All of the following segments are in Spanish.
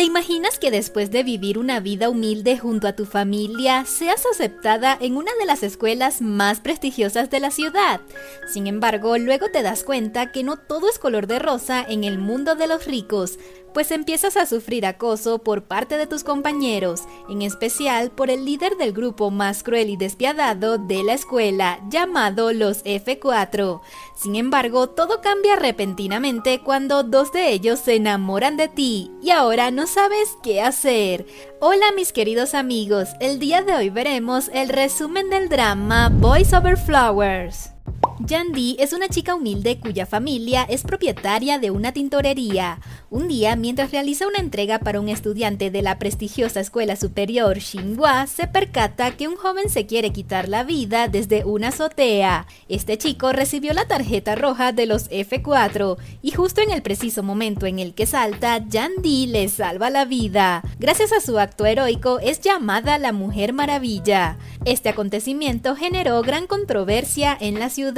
¿Te imaginas que después de vivir una vida humilde junto a tu familia, seas aceptada en una de las escuelas más prestigiosas de la ciudad? Sin embargo, luego te das cuenta que no todo es color de rosa en el mundo de los ricos pues empiezas a sufrir acoso por parte de tus compañeros, en especial por el líder del grupo más cruel y despiadado de la escuela, llamado los F4. Sin embargo, todo cambia repentinamente cuando dos de ellos se enamoran de ti y ahora no sabes qué hacer. Hola mis queridos amigos, el día de hoy veremos el resumen del drama Boys Over Flowers yandi es una chica humilde cuya familia es propietaria de una tintorería. Un día, mientras realiza una entrega para un estudiante de la prestigiosa escuela superior Xinhua, se percata que un joven se quiere quitar la vida desde una azotea. Este chico recibió la tarjeta roja de los F4 y justo en el preciso momento en el que salta, yandi le salva la vida. Gracias a su acto heroico es llamada la Mujer Maravilla. Este acontecimiento generó gran controversia en la ciudad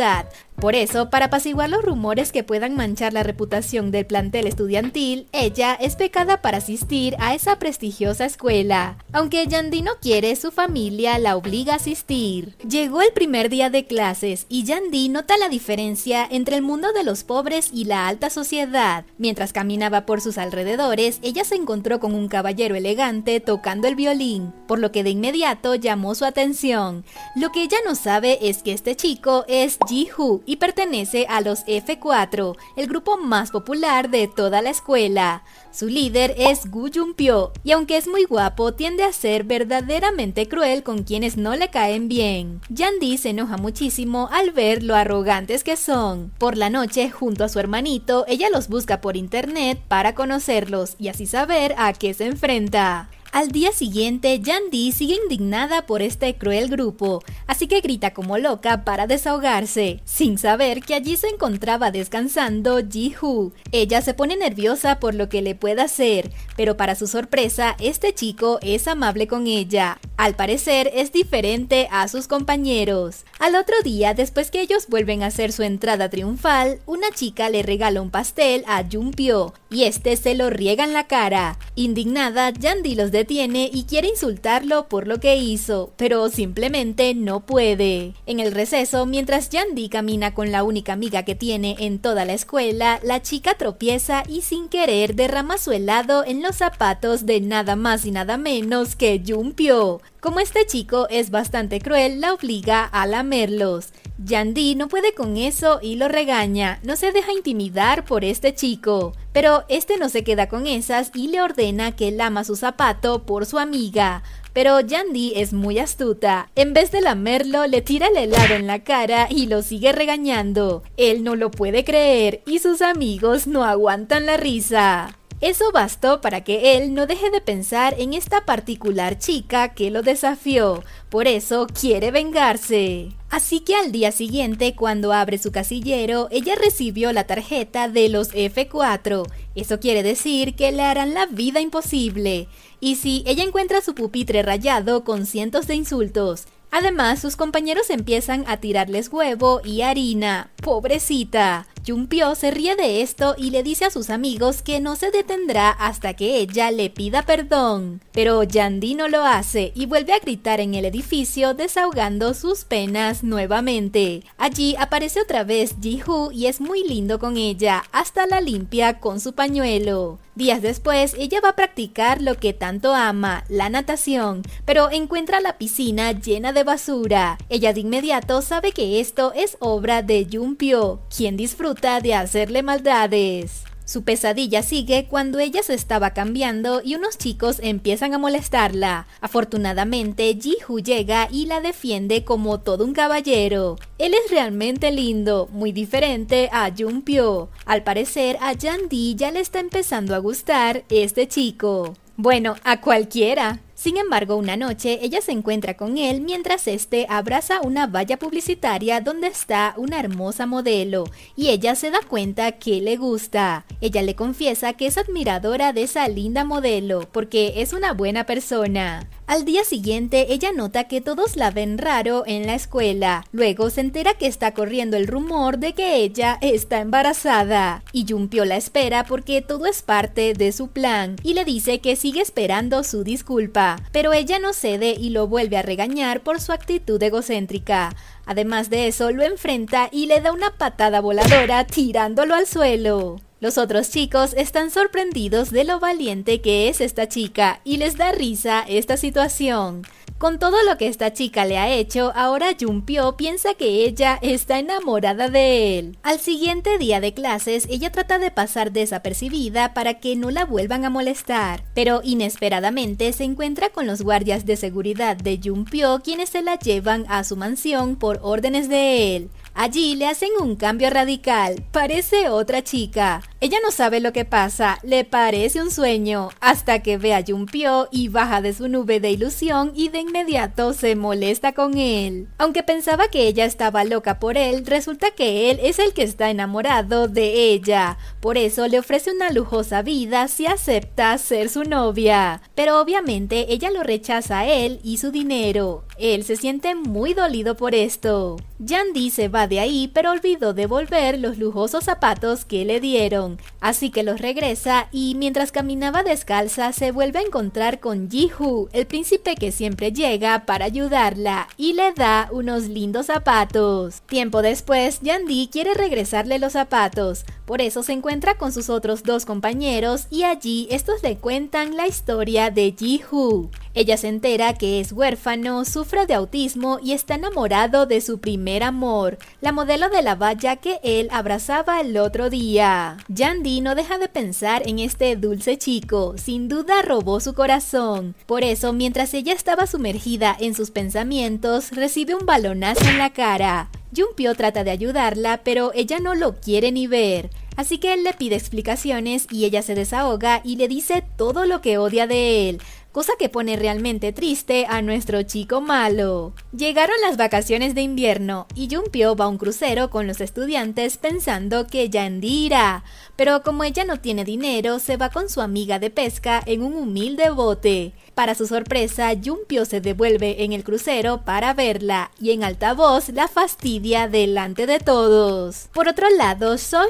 por eso, para apaciguar los rumores que puedan manchar la reputación del plantel estudiantil, ella es pecada para asistir a esa prestigiosa escuela. Aunque Yandy no quiere, su familia la obliga a asistir. Llegó el primer día de clases y Yandy nota la diferencia entre el mundo de los pobres y la alta sociedad. Mientras caminaba por sus alrededores, ella se encontró con un caballero elegante tocando el violín, por lo que de inmediato llamó su atención. Lo que ella no sabe es que este chico es Ji-Hoo y pertenece a los F4, el grupo más popular de toda la escuela. Su líder es Gu Jung-Pyo y aunque es muy guapo, tiende a ser verdaderamente cruel con quienes no le caen bien. yandi se enoja muchísimo al ver lo arrogantes que son. Por la noche, junto a su hermanito, ella los busca por internet para conocerlos y así saber a qué se enfrenta. Al día siguiente, Yandy sigue indignada por este cruel grupo, así que grita como loca para desahogarse, sin saber que allí se encontraba descansando Ji-Hoo. Ella se pone nerviosa por lo que le pueda hacer, pero para su sorpresa, este chico es amable con ella. Al parecer, es diferente a sus compañeros. Al otro día, después que ellos vuelven a hacer su entrada triunfal, una chica le regala un pastel a Junpyo, y este se lo riega en la cara. Indignada, Yandy los de tiene y quiere insultarlo por lo que hizo, pero simplemente no puede. En el receso, mientras Yandy camina con la única amiga que tiene en toda la escuela, la chica tropieza y sin querer derrama su helado en los zapatos de nada más y nada menos que Jumpio, como este chico es bastante cruel, la obliga a lamerlos. Yandy no puede con eso y lo regaña, no se deja intimidar por este chico. Pero este no se queda con esas y le ordena que lama su zapato por su amiga. Pero Yandy es muy astuta. En vez de lamerlo, le tira el helado en la cara y lo sigue regañando. Él no lo puede creer y sus amigos no aguantan la risa. Eso bastó para que él no deje de pensar en esta particular chica que lo desafió, por eso quiere vengarse. Así que al día siguiente, cuando abre su casillero, ella recibió la tarjeta de los F4. Eso quiere decir que le harán la vida imposible. Y si sí, ella encuentra su pupitre rayado con cientos de insultos, Además, sus compañeros empiezan a tirarles huevo y harina. Pobrecita. Pyo se ríe de esto y le dice a sus amigos que no se detendrá hasta que ella le pida perdón. Pero Yandi no lo hace y vuelve a gritar en el edificio desahogando sus penas nuevamente. Allí aparece otra vez Jihu y es muy lindo con ella, hasta la limpia con su pañuelo. Días después, ella va a practicar lo que tanto ama, la natación, pero encuentra la piscina llena de basura. Ella de inmediato sabe que esto es obra de Pyo, quien disfruta de hacerle maldades. Su pesadilla sigue cuando ella se estaba cambiando y unos chicos empiezan a molestarla. Afortunadamente, Jihu llega y la defiende como todo un caballero. Él es realmente lindo, muy diferente a Jun-Pyo. Al parecer, a Yandi ya le está empezando a gustar este chico. Bueno, a cualquiera. Sin embargo, una noche ella se encuentra con él mientras este abraza una valla publicitaria donde está una hermosa modelo y ella se da cuenta que le gusta. Ella le confiesa que es admiradora de esa linda modelo porque es una buena persona. Al día siguiente, ella nota que todos la ven raro en la escuela. Luego se entera que está corriendo el rumor de que ella está embarazada. Y Jumpio la espera porque todo es parte de su plan y le dice que sigue esperando su disculpa. Pero ella no cede y lo vuelve a regañar por su actitud egocéntrica. Además de eso, lo enfrenta y le da una patada voladora tirándolo al suelo. Los otros chicos están sorprendidos de lo valiente que es esta chica y les da risa esta situación. Con todo lo que esta chica le ha hecho, ahora Pyo piensa que ella está enamorada de él. Al siguiente día de clases, ella trata de pasar desapercibida para que no la vuelvan a molestar, pero inesperadamente se encuentra con los guardias de seguridad de Pyo quienes se la llevan a su mansión por órdenes de él. Allí le hacen un cambio radical, parece otra chica. Ella no sabe lo que pasa, le parece un sueño, hasta que ve a Junpió y baja de su nube de ilusión y de inmediato se molesta con él. Aunque pensaba que ella estaba loca por él, resulta que él es el que está enamorado de ella. Por eso le ofrece una lujosa vida si acepta ser su novia. Pero obviamente ella lo rechaza a él y su dinero. Él se siente muy dolido por esto. Yandi se va de ahí pero olvidó devolver los lujosos zapatos que le dieron, así que los regresa y mientras caminaba descalza se vuelve a encontrar con Jihu, el príncipe que siempre llega para ayudarla y le da unos lindos zapatos. Tiempo después, Yandi quiere regresarle los zapatos, por eso se encuentra con sus otros dos compañeros y allí estos le cuentan la historia de Ji-Hoo. Ella se entera que es huérfano, sufre de autismo y está enamorado de su primer amor, la modelo de la valla que él abrazaba el otro día. Yandi no deja de pensar en este dulce chico, sin duda robó su corazón. Por eso, mientras ella estaba sumergida en sus pensamientos, recibe un balonazo en la cara. Junpyo trata de ayudarla, pero ella no lo quiere ni ver. Así que él le pide explicaciones y ella se desahoga y le dice todo lo que odia de él, cosa que pone realmente triste a nuestro chico malo. Llegaron las vacaciones de invierno y Junpyo va a un crucero con los estudiantes pensando que ella andira, pero como ella no tiene dinero se va con su amiga de pesca en un humilde bote. Para su sorpresa, Jun-Pyo se devuelve en el crucero para verla y en altavoz la fastidia delante de todos. Por otro lado, So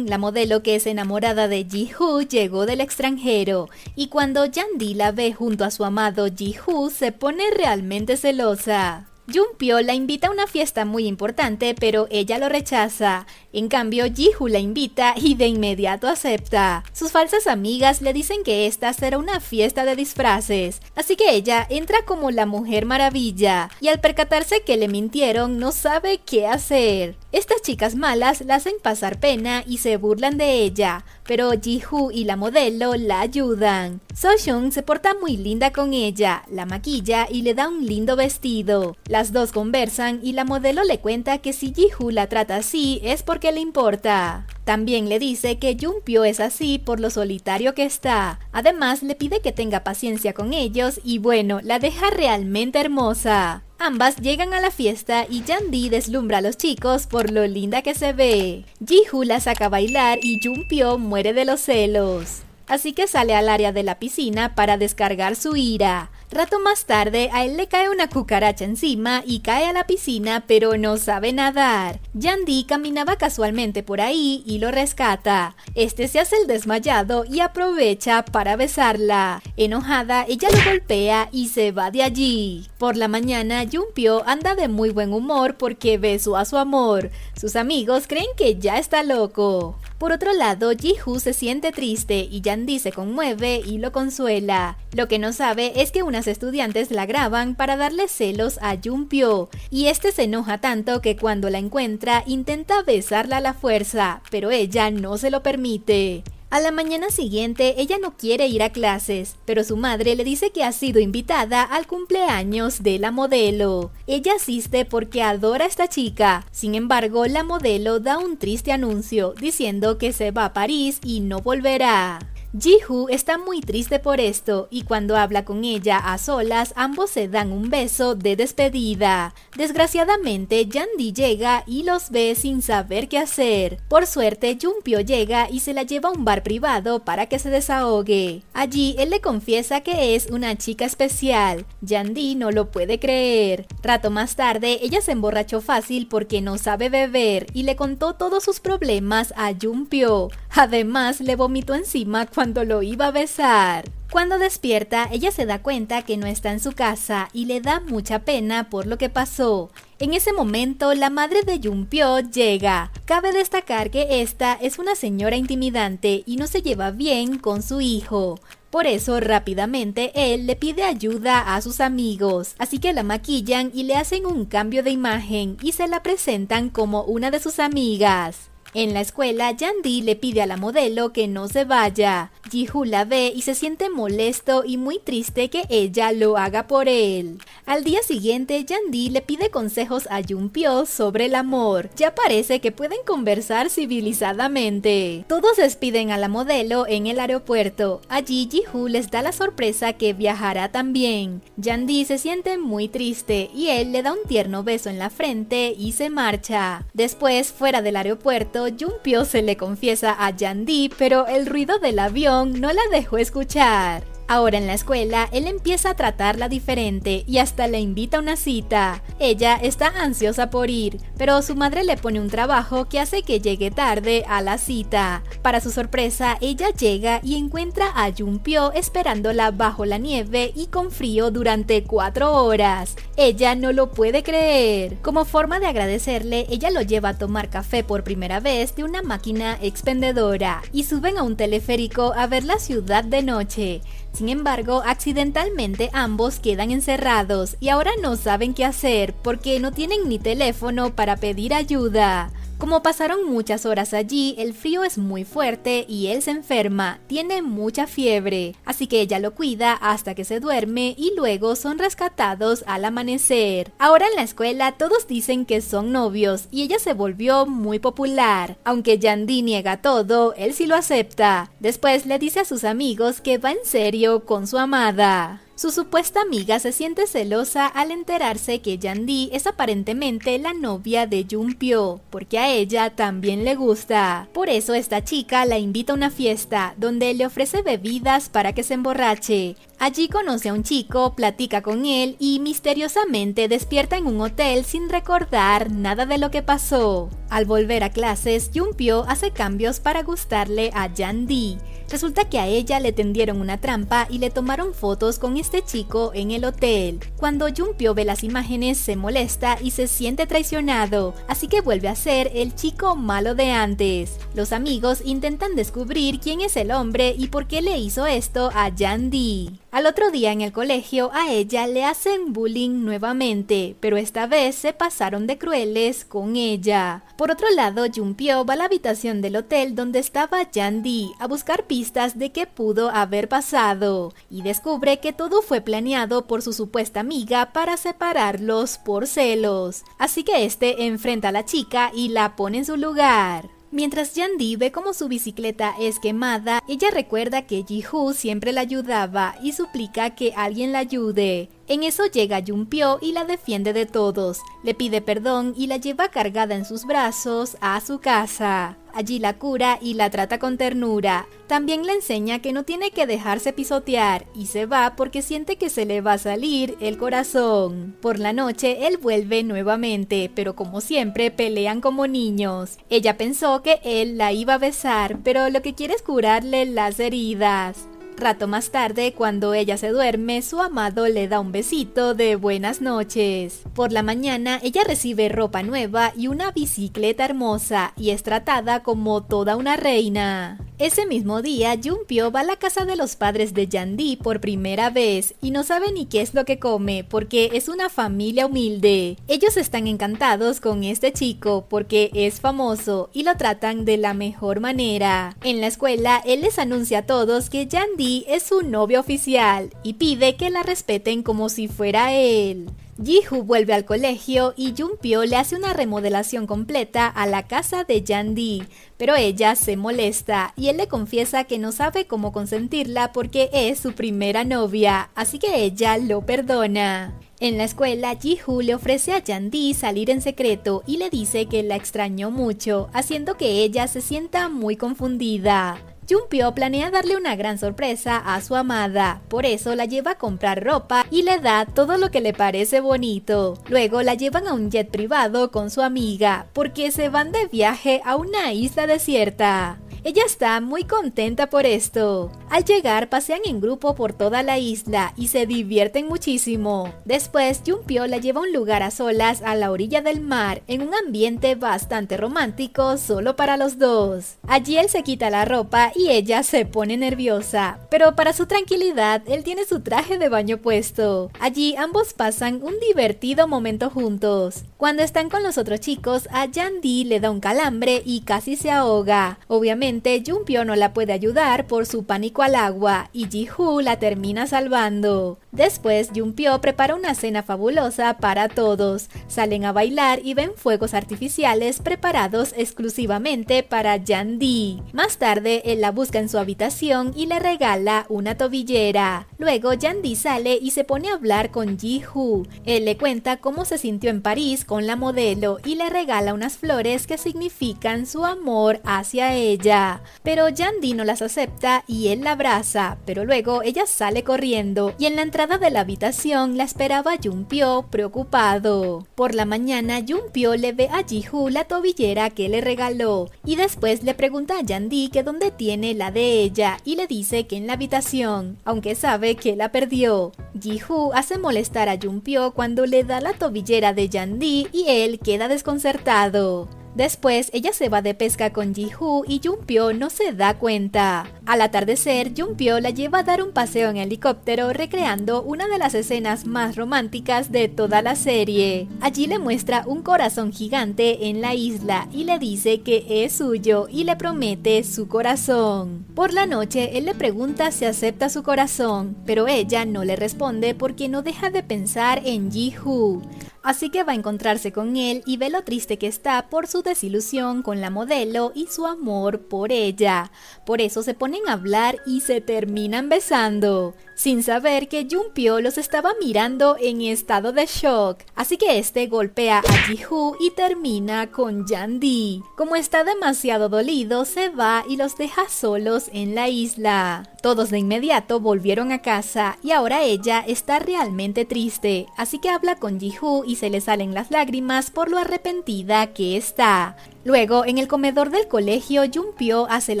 la modelo que es enamorada de Ji-Hoo, llegó del extranjero y cuando Yandi la ve junto a su amado Ji-Hoo se pone realmente celosa. Junpyo la invita a una fiesta muy importante, pero ella lo rechaza. En cambio, Jihu la invita y de inmediato acepta. Sus falsas amigas le dicen que esta será una fiesta de disfraces, así que ella entra como la Mujer Maravilla, y al percatarse que le mintieron no sabe qué hacer. Estas chicas malas la hacen pasar pena y se burlan de ella, pero Ji-Hoo y la modelo la ayudan. So-Shun se porta muy linda con ella, la maquilla y le da un lindo vestido. Las dos conversan y la modelo le cuenta que si Ji-Hoo la trata así es porque le importa. También le dice que Jun-Pyo es así por lo solitario que está. Además, le pide que tenga paciencia con ellos y bueno, la deja realmente hermosa. Ambas llegan a la fiesta y Yandi deslumbra a los chicos por lo linda que se ve. Jihu la saca a bailar y Junpyo muere de los celos. Así que sale al área de la piscina para descargar su ira. Rato más tarde, a él le cae una cucaracha encima y cae a la piscina, pero no sabe nadar. Yandi caminaba casualmente por ahí y lo rescata. Este se hace el desmayado y aprovecha para besarla. Enojada, ella lo golpea y se va de allí. Por la mañana, Yumpio anda de muy buen humor porque besó a su amor. Sus amigos creen que ya está loco. Por otro lado, ji se siente triste y Yandi se conmueve y lo consuela. Lo que no sabe es que unas estudiantes la graban para darle celos a Junpyo, y este se enoja tanto que cuando la encuentra intenta besarla a la fuerza, pero ella no se lo permite. A la mañana siguiente, ella no quiere ir a clases, pero su madre le dice que ha sido invitada al cumpleaños de la modelo. Ella asiste porque adora a esta chica. Sin embargo, la modelo da un triste anuncio diciendo que se va a París y no volverá ji está muy triste por esto y cuando habla con ella a solas, ambos se dan un beso de despedida. Desgraciadamente, Yandi llega y los ve sin saber qué hacer. Por suerte, Junpyo llega y se la lleva a un bar privado para que se desahogue. Allí, él le confiesa que es una chica especial. Yandi no lo puede creer. Rato más tarde, ella se emborrachó fácil porque no sabe beber y le contó todos sus problemas a Junpyo. Además, le vomitó encima cuando lo iba a besar. Cuando despierta, ella se da cuenta que no está en su casa y le da mucha pena por lo que pasó. En ese momento, la madre de Jumpio llega. Cabe destacar que esta es una señora intimidante y no se lleva bien con su hijo. Por eso rápidamente él le pide ayuda a sus amigos, así que la maquillan y le hacen un cambio de imagen y se la presentan como una de sus amigas. En la escuela, yandi le pide a la modelo que no se vaya. Jihu la ve y se siente molesto y muy triste que ella lo haga por él. Al día siguiente, yandi le pide consejos a Jung-Pyo sobre el amor. Ya parece que pueden conversar civilizadamente. Todos despiden a la modelo en el aeropuerto. Allí Jihu les da la sorpresa que viajará también. yandi se siente muy triste y él le da un tierno beso en la frente y se marcha. Después, fuera del aeropuerto, Jumpio se le confiesa a Yandi, pero el ruido del avión no la dejó escuchar. Ahora en la escuela, él empieza a tratarla diferente y hasta le invita a una cita. Ella está ansiosa por ir, pero su madre le pone un trabajo que hace que llegue tarde a la cita. Para su sorpresa, ella llega y encuentra a Junpyo esperándola bajo la nieve y con frío durante cuatro horas. Ella no lo puede creer. Como forma de agradecerle, ella lo lleva a tomar café por primera vez de una máquina expendedora y suben a un teleférico a ver la ciudad de noche. Sin embargo, accidentalmente ambos quedan encerrados y ahora no saben qué hacer porque no tienen ni teléfono para pedir ayuda. Como pasaron muchas horas allí, el frío es muy fuerte y él se enferma, tiene mucha fiebre, así que ella lo cuida hasta que se duerme y luego son rescatados al amanecer. Ahora en la escuela todos dicen que son novios y ella se volvió muy popular. Aunque Yandy niega todo, él sí lo acepta. Después le dice a sus amigos que va en serio con su amada. Su supuesta amiga se siente celosa al enterarse que yandi es aparentemente la novia de Pyo, porque a ella también le gusta. Por eso esta chica la invita a una fiesta, donde le ofrece bebidas para que se emborrache. Allí conoce a un chico, platica con él y misteriosamente despierta en un hotel sin recordar nada de lo que pasó. Al volver a clases, Pyo hace cambios para gustarle a Yandi. Resulta que a ella le tendieron una trampa y le tomaron fotos con este chico en el hotel. Cuando Jumpio ve las imágenes se molesta y se siente traicionado, así que vuelve a ser el chico malo de antes. Los amigos intentan descubrir quién es el hombre y por qué le hizo esto a Yandy. Al otro día en el colegio a ella le hacen bullying nuevamente, pero esta vez se pasaron de crueles con ella. Por otro lado, Junpyo va a la habitación del hotel donde estaba Yandi a buscar pistas de qué pudo haber pasado y descubre que todo fue planeado por su supuesta amiga para separarlos por celos. Así que este enfrenta a la chica y la pone en su lugar. Mientras Yandi ve cómo su bicicleta es quemada, ella recuerda que Jihu siempre la ayudaba y suplica que alguien la ayude. En eso llega Junpyo y la defiende de todos, le pide perdón y la lleva cargada en sus brazos a su casa. Allí la cura y la trata con ternura. También le enseña que no tiene que dejarse pisotear y se va porque siente que se le va a salir el corazón. Por la noche él vuelve nuevamente, pero como siempre pelean como niños. Ella pensó que él la iba a besar, pero lo que quiere es curarle las heridas. Rato más tarde, cuando ella se duerme, su amado le da un besito de buenas noches. Por la mañana, ella recibe ropa nueva y una bicicleta hermosa y es tratada como toda una reina. Ese mismo día, Jumpio va a la casa de los padres de Yandi por primera vez y no sabe ni qué es lo que come porque es una familia humilde. Ellos están encantados con este chico porque es famoso y lo tratan de la mejor manera. En la escuela, él les anuncia a todos que Yandi es su novio oficial y pide que la respeten como si fuera él. Jihu vuelve al colegio y Junpyo le hace una remodelación completa a la casa de Yandi, pero ella se molesta y él le confiesa que no sabe cómo consentirla porque es su primera novia, así que ella lo perdona. En la escuela, Jihu le ofrece a Yandi salir en secreto y le dice que la extrañó mucho, haciendo que ella se sienta muy confundida. Jumpio planea darle una gran sorpresa a su amada, por eso la lleva a comprar ropa y le da todo lo que le parece bonito. Luego la llevan a un jet privado con su amiga, porque se van de viaje a una isla desierta. Ella está muy contenta por esto. Al llegar pasean en grupo por toda la isla y se divierten muchísimo. Después, Junpyo la lleva a un lugar a solas a la orilla del mar, en un ambiente bastante romántico solo para los dos. Allí él se quita la ropa y ella se pone nerviosa, pero para su tranquilidad, él tiene su traje de baño puesto. Allí ambos pasan un divertido momento juntos. Cuando están con los otros chicos, a Yandy le da un calambre y casi se ahoga. Obviamente, Finalmente, no la puede ayudar por su pánico al agua y ji la termina salvando. Después, Jumpio prepara una cena fabulosa para todos. Salen a bailar y ven fuegos artificiales preparados exclusivamente para Yandi. Más tarde, él la busca en su habitación y le regala una tobillera. Luego, yandi sale y se pone a hablar con Jihu. Él le cuenta cómo se sintió en París con la modelo y le regala unas flores que significan su amor hacia ella. Pero Yandi no las acepta y él la abraza, pero luego ella sale corriendo y en la entrada de la habitación la esperaba Junpyo preocupado. Por la mañana Junpyo le ve a Jihu la tobillera que le regaló y después le pregunta a Yandi que dónde tiene la de ella y le dice que en la habitación, aunque sabe que la perdió. Jihu hace molestar a Junpyo cuando le da la tobillera de Yandi y él queda desconcertado. Después, ella se va de pesca con Ji-Hoo y Jung-pyo no se da cuenta. Al atardecer, Jung-pyo la lleva a dar un paseo en helicóptero recreando una de las escenas más románticas de toda la serie. Allí le muestra un corazón gigante en la isla y le dice que es suyo y le promete su corazón. Por la noche, él le pregunta si acepta su corazón, pero ella no le responde porque no deja de pensar en Ji-Hoo. Así que va a encontrarse con él y ve lo triste que está por su desilusión con la modelo y su amor por ella. Por eso se ponen a hablar y se terminan besando sin saber que Junpyo los estaba mirando en estado de shock. Así que este golpea a ji y termina con Yandi. Como está demasiado dolido, se va y los deja solos en la isla. Todos de inmediato volvieron a casa y ahora ella está realmente triste, así que habla con ji y se le salen las lágrimas por lo arrepentida que está. Luego, en el comedor del colegio, Pyo hace el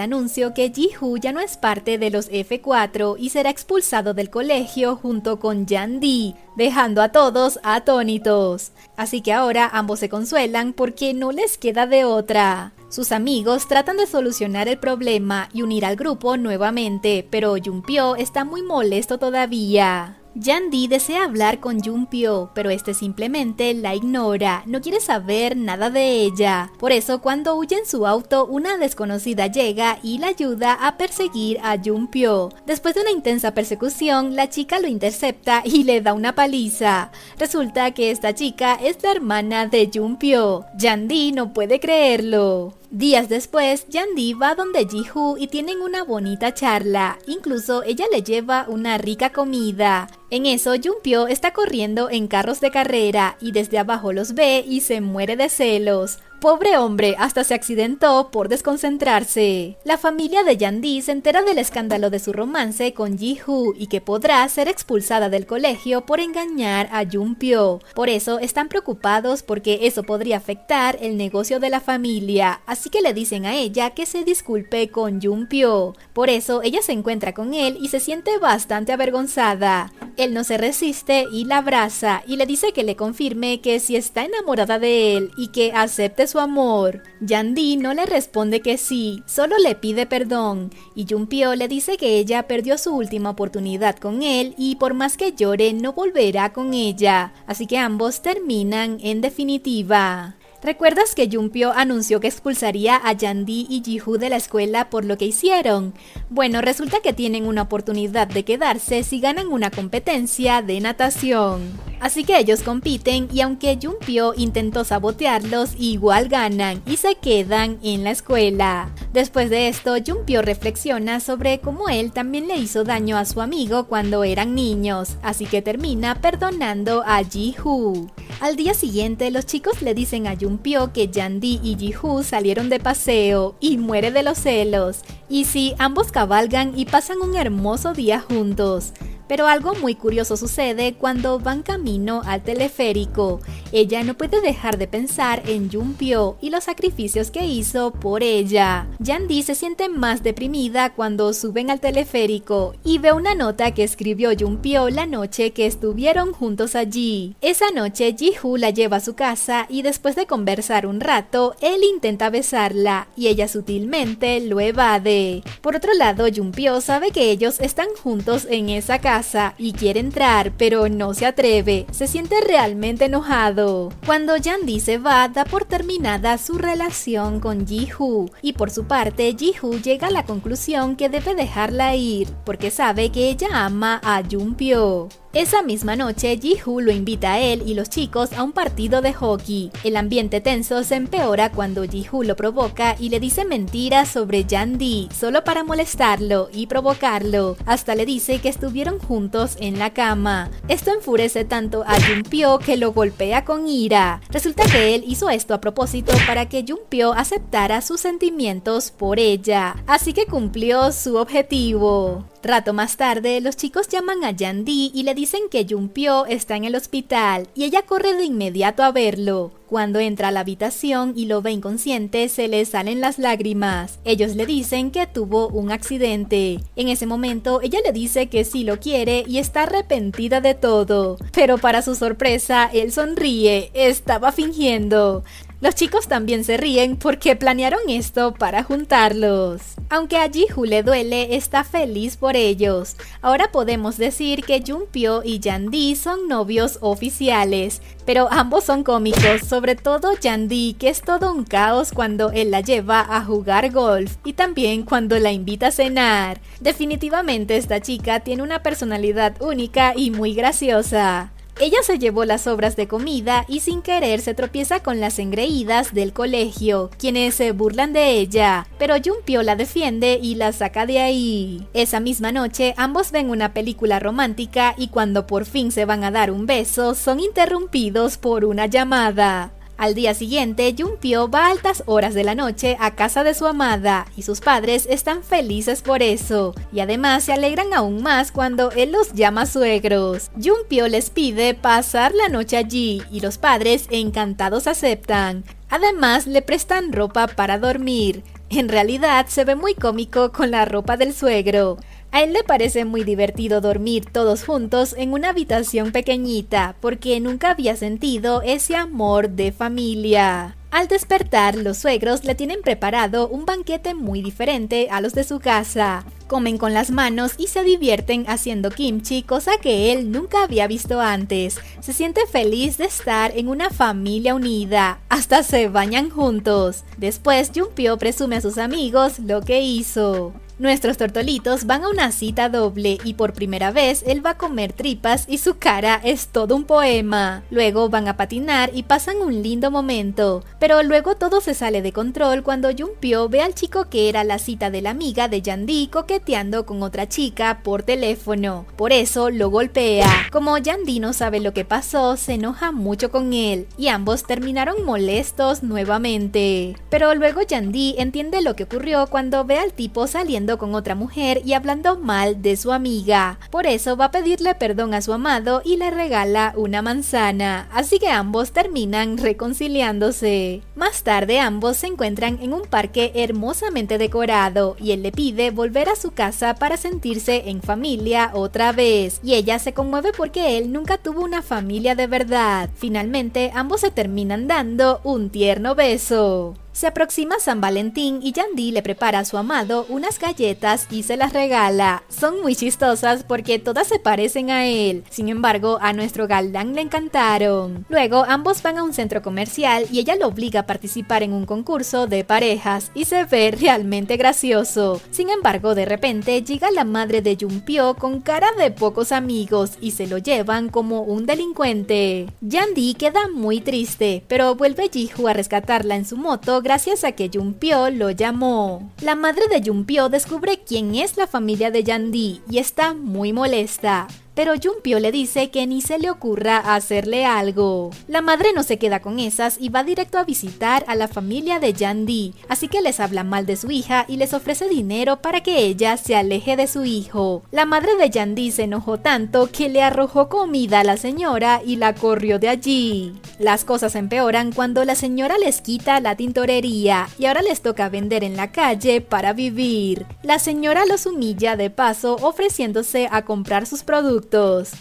anuncio que ji ya no es parte de los F4 y será expulsado del colegio junto con Yan-Di, dejando a todos atónitos. Así que ahora ambos se consuelan porque no les queda de otra. Sus amigos tratan de solucionar el problema y unir al grupo nuevamente, pero Pyo está muy molesto todavía. Yandi desea hablar con Jumpyo, pero este simplemente la ignora, no quiere saber nada de ella. Por eso, cuando huye en su auto, una desconocida llega y la ayuda a perseguir a Jumpyo. Después de una intensa persecución, la chica lo intercepta y le da una paliza. Resulta que esta chica es la hermana de Jumpyo. Yandi no puede creerlo. Días después, Yandi va donde ji y tienen una bonita charla. Incluso ella le lleva una rica comida. En eso, Pyo está corriendo en carros de carrera y desde abajo los ve y se muere de celos. Pobre hombre, hasta se accidentó por desconcentrarse. La familia de Yandi se entera del escándalo de su romance con Ji-hoo y que podrá ser expulsada del colegio por engañar a Junpyo. Por eso están preocupados porque eso podría afectar el negocio de la familia, así que le dicen a ella que se disculpe con Junpyo. Por eso ella se encuentra con él y se siente bastante avergonzada. Él no se resiste y la abraza y le dice que le confirme que si está enamorada de él y que acepte su amor. Yandi no le responde que sí, solo le pide perdón y Junpyo le dice que ella perdió su última oportunidad con él y por más que llore no volverá con ella, así que ambos terminan en definitiva. ¿Recuerdas que Junpyo anunció que expulsaría a Yandi y Jihu de la escuela por lo que hicieron? Bueno, resulta que tienen una oportunidad de quedarse si ganan una competencia de natación. Así que ellos compiten y aunque Junpyo intentó sabotearlos, igual ganan y se quedan en la escuela. Después de esto, Junpyo reflexiona sobre cómo él también le hizo daño a su amigo cuando eran niños, así que termina perdonando a Jihu. Al día siguiente, los chicos le dicen a Pio que Yandi y Hu salieron de paseo y muere de los celos. Y si sí, ambos cabalgan y pasan un hermoso día juntos. Pero algo muy curioso sucede cuando van camino al teleférico. Ella no puede dejar de pensar en Junpyo y los sacrificios que hizo por ella. Yandy se siente más deprimida cuando suben al teleférico y ve una nota que escribió Junpyo la noche que estuvieron juntos allí. Esa noche Jihu la lleva a su casa y después de conversar un rato, él intenta besarla y ella sutilmente lo evade. Por otro lado, Junpyo sabe que ellos están juntos en esa casa y quiere entrar, pero no se atreve. Se siente realmente enojado. Cuando Yandy se va, da por terminada su relación con Jihu. Y por su parte, Jihu llega a la conclusión que debe dejarla ir, porque sabe que ella ama a Junpyo. Esa misma noche, Ji-hoo lo invita a él y los chicos a un partido de hockey. El ambiente tenso se empeora cuando Ji-hoo lo provoca y le dice mentiras sobre Yan-di, solo para molestarlo y provocarlo. Hasta le dice que estuvieron juntos en la cama. Esto enfurece tanto a Jun-pyo que lo golpea con ira. Resulta que él hizo esto a propósito para que Jun-pyo aceptara sus sentimientos por ella. Así que cumplió su objetivo. Rato más tarde, los chicos llaman a Yandi y le dicen que Pio está en el hospital y ella corre de inmediato a verlo. Cuando entra a la habitación y lo ve inconsciente, se le salen las lágrimas. Ellos le dicen que tuvo un accidente. En ese momento, ella le dice que sí lo quiere y está arrepentida de todo. Pero para su sorpresa, él sonríe, estaba fingiendo. Los chicos también se ríen porque planearon esto para juntarlos. Aunque allí Jule le duele, está feliz por ellos. Ahora podemos decir que Junpyo y Yandi son novios oficiales, pero ambos son cómicos, sobre todo Yandi, que es todo un caos cuando él la lleva a jugar golf y también cuando la invita a cenar. Definitivamente esta chica tiene una personalidad única y muy graciosa. Ella se llevó las obras de comida y sin querer se tropieza con las engreídas del colegio, quienes se burlan de ella, pero Junpyo la defiende y la saca de ahí. Esa misma noche ambos ven una película romántica y cuando por fin se van a dar un beso son interrumpidos por una llamada. Al día siguiente, Junpyo va a altas horas de la noche a casa de su amada y sus padres están felices por eso y además se alegran aún más cuando él los llama suegros. Junpyo les pide pasar la noche allí y los padres encantados aceptan. Además le prestan ropa para dormir. En realidad se ve muy cómico con la ropa del suegro. A él le parece muy divertido dormir todos juntos en una habitación pequeñita porque nunca había sentido ese amor de familia. Al despertar, los suegros le tienen preparado un banquete muy diferente a los de su casa. Comen con las manos y se divierten haciendo kimchi, cosa que él nunca había visto antes. Se siente feliz de estar en una familia unida. Hasta se bañan juntos. Después, Junpyo presume a sus amigos lo que hizo. Nuestros tortolitos van a una cita doble y por primera vez él va a comer tripas y su cara es todo un poema. Luego van a patinar y pasan un lindo momento, pero luego todo se sale de control cuando Junpyo ve al chico que era la cita de la amiga de Yandi coqueteando con otra chica por teléfono. Por eso lo golpea. Como Yandi no sabe lo que pasó, se enoja mucho con él y ambos terminaron molestos nuevamente. Pero luego Yandi entiende lo que ocurrió cuando ve al tipo saliendo con otra mujer y hablando mal de su amiga. Por eso va a pedirle perdón a su amado y le regala una manzana. Así que ambos terminan reconciliándose. Más tarde ambos se encuentran en un parque hermosamente decorado y él le pide volver a su casa para sentirse en familia otra vez. Y ella se conmueve porque él nunca tuvo una familia de verdad. Finalmente ambos se terminan dando un tierno beso. Se aproxima San Valentín y Yandy le prepara a su amado unas galletas y se las regala. Son muy chistosas porque todas se parecen a él. Sin embargo, a nuestro galán le encantaron. Luego, ambos van a un centro comercial y ella lo obliga a participar en un concurso de parejas y se ve realmente gracioso. Sin embargo, de repente llega la madre de Pyo con cara de pocos amigos y se lo llevan como un delincuente. Yandy queda muy triste, pero vuelve Jihu a rescatarla en su moto gracias a que Junpyo lo llamó. La madre de Junpyo descubre quién es la familia de Yandi y está muy molesta pero Jumpio le dice que ni se le ocurra hacerle algo. La madre no se queda con esas y va directo a visitar a la familia de Yandi, así que les habla mal de su hija y les ofrece dinero para que ella se aleje de su hijo. La madre de Yandi se enojó tanto que le arrojó comida a la señora y la corrió de allí. Las cosas empeoran cuando la señora les quita la tintorería y ahora les toca vender en la calle para vivir. La señora los humilla de paso ofreciéndose a comprar sus productos minutos.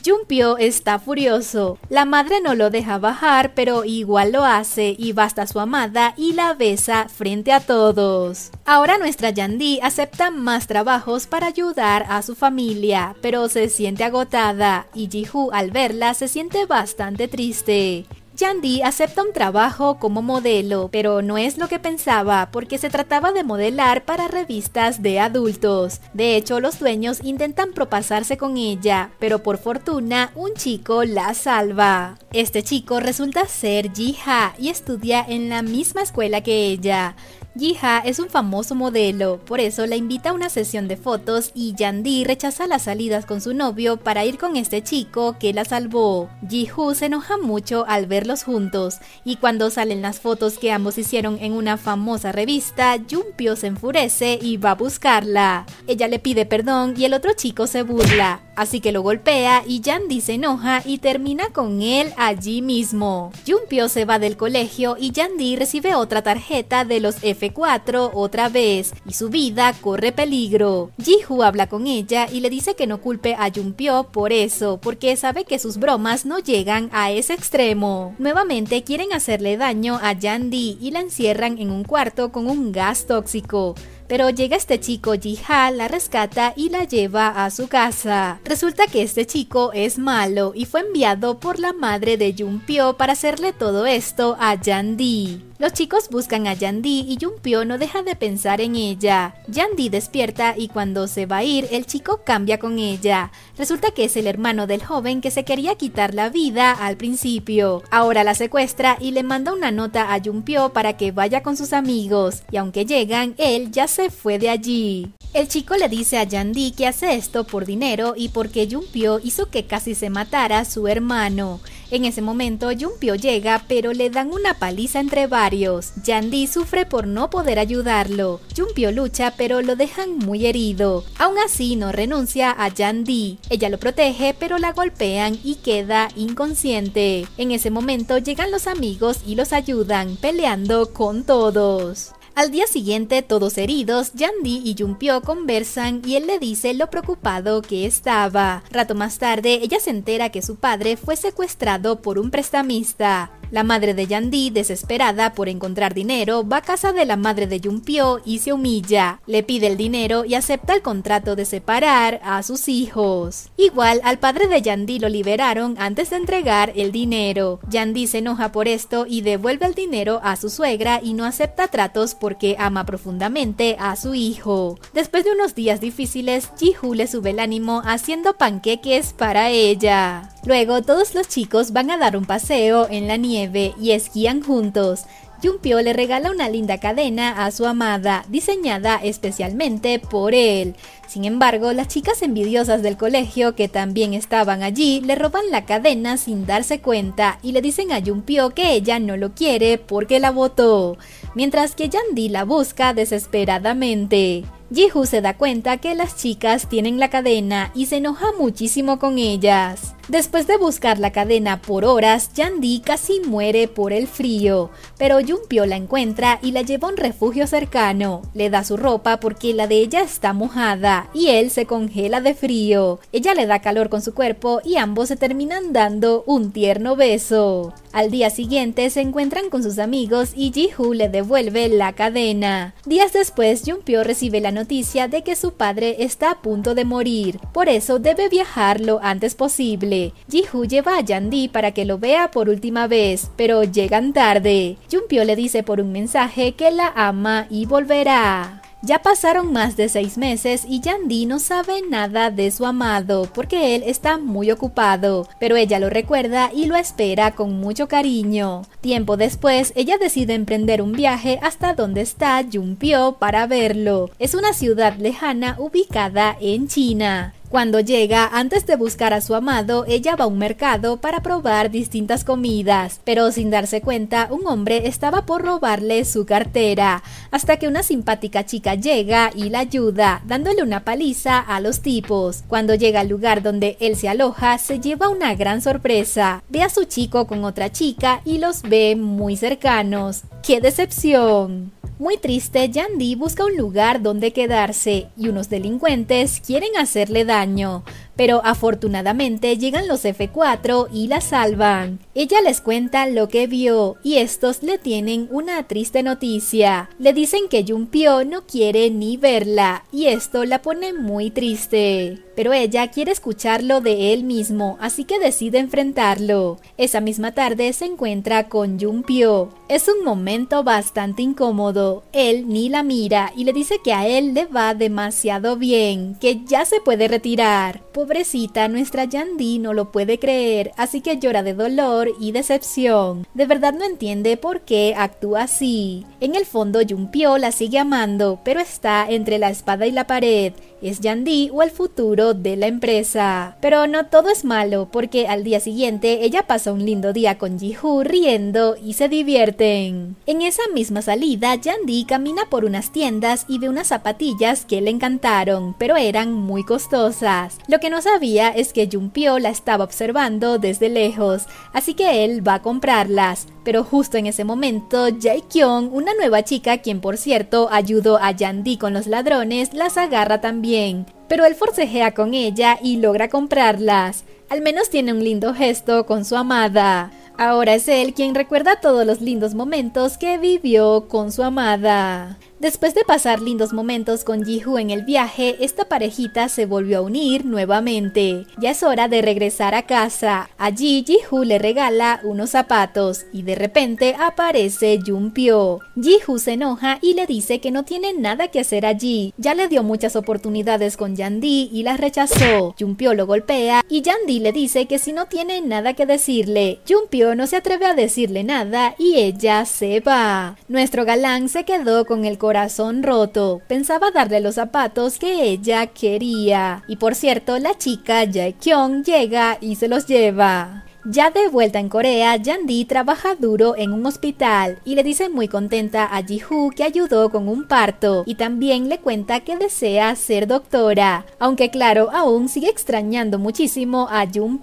está furioso. La madre no lo deja bajar, pero igual lo hace y basta su amada y la besa frente a todos. Ahora nuestra Yandi acepta más trabajos para ayudar a su familia, pero se siente agotada y Jihu al verla se siente bastante triste. Yandy acepta un trabajo como modelo, pero no es lo que pensaba porque se trataba de modelar para revistas de adultos. De hecho, los dueños intentan propasarse con ella, pero por fortuna un chico la salva. Este chico resulta ser Jiha y estudia en la misma escuela que ella. Jiha es un famoso modelo, por eso la invita a una sesión de fotos y Yandi rechaza las salidas con su novio para ir con este chico que la salvó. Jihu se enoja mucho al verlos juntos y cuando salen las fotos que ambos hicieron en una famosa revista, Jumpio se enfurece y va a buscarla. Ella le pide perdón y el otro chico se burla. Así que lo golpea y Yandy se enoja y termina con él allí mismo. Pyo se va del colegio y Yandy recibe otra tarjeta de los F4 otra vez y su vida corre peligro. Jihu habla con ella y le dice que no culpe a Junpyo por eso, porque sabe que sus bromas no llegan a ese extremo. Nuevamente quieren hacerle daño a Yandy y la encierran en un cuarto con un gas tóxico pero llega este chico Ji-Ha, la rescata y la lleva a su casa. Resulta que este chico es malo y fue enviado por la madre de Jun-Pyo para hacerle todo esto a Yandi. Los chicos buscan a yandi y Yumpio no deja de pensar en ella. yandi despierta y cuando se va a ir, el chico cambia con ella. Resulta que es el hermano del joven que se quería quitar la vida al principio. Ahora la secuestra y le manda una nota a Yumpio para que vaya con sus amigos, y aunque llegan, él ya se fue de allí. El chico le dice a Yandi que hace esto por dinero y porque Yumpio hizo que casi se matara a su hermano. En ese momento, Yumpio llega, pero le dan una paliza entre varios. Yandi sufre por no poder ayudarlo. Yumpio lucha, pero lo dejan muy herido. Aún así, no renuncia a Yandi. Ella lo protege, pero la golpean y queda inconsciente. En ese momento, llegan los amigos y los ayudan, peleando con todos. Al día siguiente, todos heridos, Yandi y Junpyo conversan y él le dice lo preocupado que estaba. Rato más tarde, ella se entera que su padre fue secuestrado por un prestamista. La madre de Yandi, desesperada por encontrar dinero, va a casa de la madre de Yumpio y se humilla. Le pide el dinero y acepta el contrato de separar a sus hijos. Igual, al padre de Yandi lo liberaron antes de entregar el dinero. Yandi se enoja por esto y devuelve el dinero a su suegra y no acepta tratos porque ama profundamente a su hijo. Después de unos días difíciles, Jihu le sube el ánimo haciendo panqueques para ella. Luego, todos los chicos van a dar un paseo en la nieve y esquían juntos. Yumpio le regala una linda cadena a su amada, diseñada especialmente por él. Sin embargo, las chicas envidiosas del colegio que también estaban allí le roban la cadena sin darse cuenta y le dicen a Junpyo que ella no lo quiere porque la votó, mientras que yandi la busca desesperadamente. Jihu se da cuenta que las chicas tienen la cadena y se enoja muchísimo con ellas. Después de buscar la cadena por horas, yandi casi muere por el frío, pero Junpyo la encuentra y la lleva a un refugio cercano. Le da su ropa porque la de ella está mojada y él se congela de frío. Ella le da calor con su cuerpo y ambos se terminan dando un tierno beso. Al día siguiente se encuentran con sus amigos y ji le devuelve la cadena. Días después, Junpyo recibe la noticia de que su padre está a punto de morir, por eso debe viajar lo antes posible. ji lleva a Yandi para que lo vea por última vez, pero llegan tarde. Junpyo le dice por un mensaje que la ama y volverá. Ya pasaron más de seis meses y Yandi no sabe nada de su amado porque él está muy ocupado, pero ella lo recuerda y lo espera con mucho cariño. Tiempo después, ella decide emprender un viaje hasta donde está yunpiu para verlo. Es una ciudad lejana ubicada en China. Cuando llega, antes de buscar a su amado, ella va a un mercado para probar distintas comidas, pero sin darse cuenta, un hombre estaba por robarle su cartera, hasta que una simpática chica llega y la ayuda, dándole una paliza a los tipos. Cuando llega al lugar donde él se aloja, se lleva una gran sorpresa. Ve a su chico con otra chica y los ve muy cercanos. ¡Qué decepción! Muy triste, Yandy busca un lugar donde quedarse y unos delincuentes quieren hacerle daño, pero afortunadamente llegan los F4 y la salvan. Ella les cuenta lo que vio y estos le tienen una triste noticia. Le dicen que Junpyo no quiere ni verla y esto la pone muy triste. Pero ella quiere escucharlo de él mismo, así que decide enfrentarlo. Esa misma tarde se encuentra con Junpyo. Es un momento bastante incómodo. Él ni la mira y le dice que a él le va demasiado bien, que ya se puede retirar pobrecita, nuestra Yandi no lo puede creer, así que llora de dolor y decepción. De verdad no entiende por qué actúa así. En el fondo, Junpyo la sigue amando, pero está entre la espada y la pared es Yandi o el futuro de la empresa. Pero no todo es malo, porque al día siguiente ella pasa un lindo día con Jihu riendo y se divierten. En esa misma salida, Yandi camina por unas tiendas y ve unas zapatillas que le encantaron, pero eran muy costosas. Lo que no sabía es que Junpyo la estaba observando desde lejos, así que él va a comprarlas, pero justo en ese momento, Jae-kyung, una nueva chica quien por cierto ayudó a Yandi con los ladrones, las agarra también. Pero él forcejea con ella y logra comprarlas. Al menos tiene un lindo gesto con su amada. Ahora es él quien recuerda todos los lindos momentos que vivió con su amada. Después de pasar lindos momentos con Jihu en el viaje, esta parejita se volvió a unir nuevamente. Ya es hora de regresar a casa. Allí Jihu le regala unos zapatos y de repente aparece Jumpio. Jihu se enoja y le dice que no tiene nada que hacer allí. Ya le dio muchas oportunidades con Yandi y las rechazó. Jumpio lo golpea y Yandi le dice que si no tiene nada que decirle. Jumpio no se atreve a decirle nada y ella se va. Nuestro galán se quedó con el corazón corazón roto, pensaba darle los zapatos que ella quería. Y por cierto, la chica Jae Kyung llega y se los lleva. Ya de vuelta en Corea, Yandi trabaja duro en un hospital y le dice muy contenta a ji que ayudó con un parto y también le cuenta que desea ser doctora, aunque claro, aún sigue extrañando muchísimo a Jun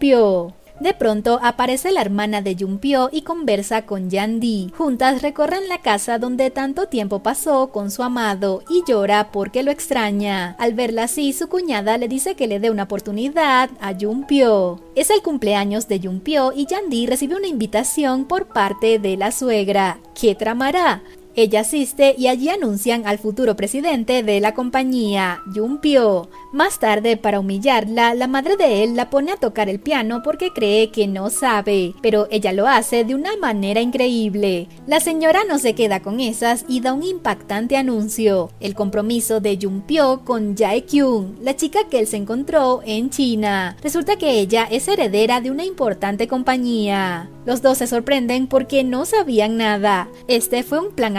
de pronto aparece la hermana de Yunpyo y conversa con Yandi. Juntas recorren la casa donde tanto tiempo pasó con su amado y llora porque lo extraña. Al verla así, su cuñada le dice que le dé una oportunidad a Yunpyo. Es el cumpleaños de Yunpyo y Yandi recibe una invitación por parte de la suegra. ¿Qué tramará? Ella asiste y allí anuncian al futuro presidente de la compañía, Pyo. Más tarde, para humillarla, la madre de él la pone a tocar el piano porque cree que no sabe, pero ella lo hace de una manera increíble. La señora no se queda con esas y da un impactante anuncio, el compromiso de Pyo con Jae Kyung, la chica que él se encontró en China. Resulta que ella es heredera de una importante compañía. Los dos se sorprenden porque no sabían nada. Este fue un plan